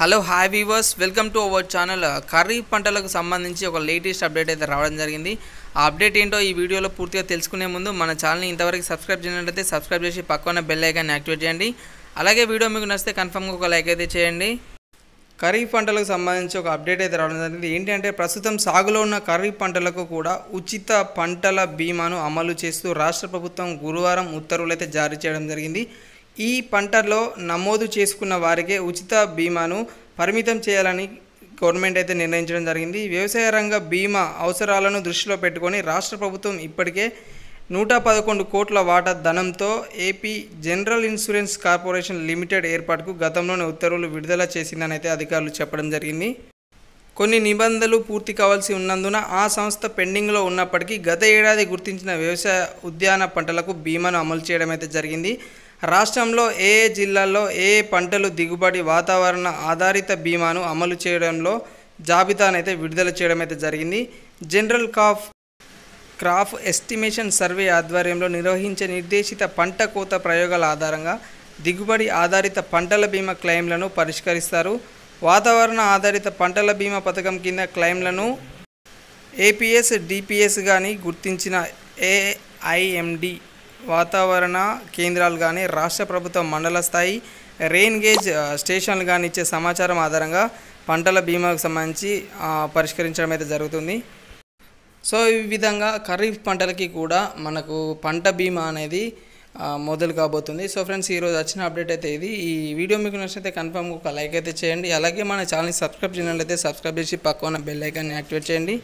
hello hi viewers welcome to our channel ఖరీఫ్ పంటలకు సంబంధించి ఒక లేటెస్ట్ అప్డేట్ అయితే రావడం జరిగింది ఆ అప్డేట్ ఏంటో ఈ వీడియోలో పూర్తిగా తెలుసుకునే ముందు మన ఛానల్ని ఇంతవరకు సబ్స్క్రైబ్ చేయాలంటే సబ్స్క్రైబ్ చేసి పక్కన బెల్ ఐకాన్ని యాక్టివేట్ చేయండి అలాగే వీడియో మీకు నచ్చితే కన్ఫర్మ్గా ఒక లైక్ అయితే చేయండి ఖరీఫ్ పంటలకు సంబంధించి ఒక అప్డేట్ అయితే రావడం జరిగింది ఏంటంటే ప్రస్తుతం సాగులో ఉన్న ఖరీఫ్ పంటలకు కూడా ఉచిత పంటల బీమాను అమలు చేస్తూ రాష్ట్ర ప్రభుత్వం గురువారం ఉత్తర్వులు అయితే జారీ చేయడం జరిగింది ఈ పంటలో నమోదు చేసుకున్న వారికే ఉచిత బీమాను పరిమితం చేయాలని గవర్నమెంట్ అయితే నిర్ణయించడం జరిగింది వ్యవసాయ రంగ బీమా అవసరాలను దృష్టిలో పెట్టుకొని రాష్ట్ర ప్రభుత్వం ఇప్పటికే నూట పదకొండు కోట్ల వాటా ధనంతో AP general insurance corporation limited ఏర్పాటుకు గతంలోనే ఉత్తర్వులు విడుదల చేసిందని అయితే అధికారులు చెప్పడం జరిగింది కొన్ని నిబంధనలు పూర్తి కావాల్సి ఉన్నందున ఆ సంస్థ పెండింగ్లో ఉన్నప్పటికీ గత ఏడాది గుర్తించిన వ్యవసాయ ఉద్యాన పంటలకు బీమాను అమలు చేయడం అయితే జరిగింది రాష్ట్రంలో ఏ ఏ జిల్లాల్లో ఏ ఏ పంటలు దిగుబడి వాతావరణ ఆధారిత బీమాను అమలు చేయడంలో జాబితానైతే విడుదల చేయడం అయితే జరిగింది general of crop estimation survey ఆధ్వర్యంలో నిర్వహించే నిర్దేశిత పంట కోత ప్రయోగాల ఆధారంగా దిగుబడి ఆధారిత పంటల బీమా క్లెయిమ్లను పరిష్కరిస్తారు వాతావరణ ఆధారిత పంటల బీమా పథకం కింద క్లెయిమ్లను ఏపీఎస్ డిపిఎస్ కానీ గుర్తించిన ఏఐఎండి వాతావరణ కేంద్రాలు కానీ రాష్ట్ర ప్రభుత్వం మండల స్థాయి రెయిన్ గేజ్ స్టేషన్లు కానీ ఇచ్చే సమాచారం ఆధారంగా పంటల బీమాకు సంబంధించి పరిష్కరించడం అయితే జరుగుతుంది సో ఈ విధంగా ఖరీఫ్ పంటలకి కూడా మనకు పంట బీమా అనేది మొదలు కాబోతుంది సో ఫ్రెండ్స్ ఈరోజు వచ్చిన అప్డేట్ అయితే ఇది ఈ వీడియో మీకు నచ్చినైతే కన్ఫర్మ్గా ఒక లైక్ అయితే చేయండి అలాగే మన ఛానల్ని సబ్స్క్రైబ్ చేయాలంటే సబ్స్క్రైబ్ చేసి పక్కన బెల్ ఐకాన్ని యాక్టివేట్ చేయండి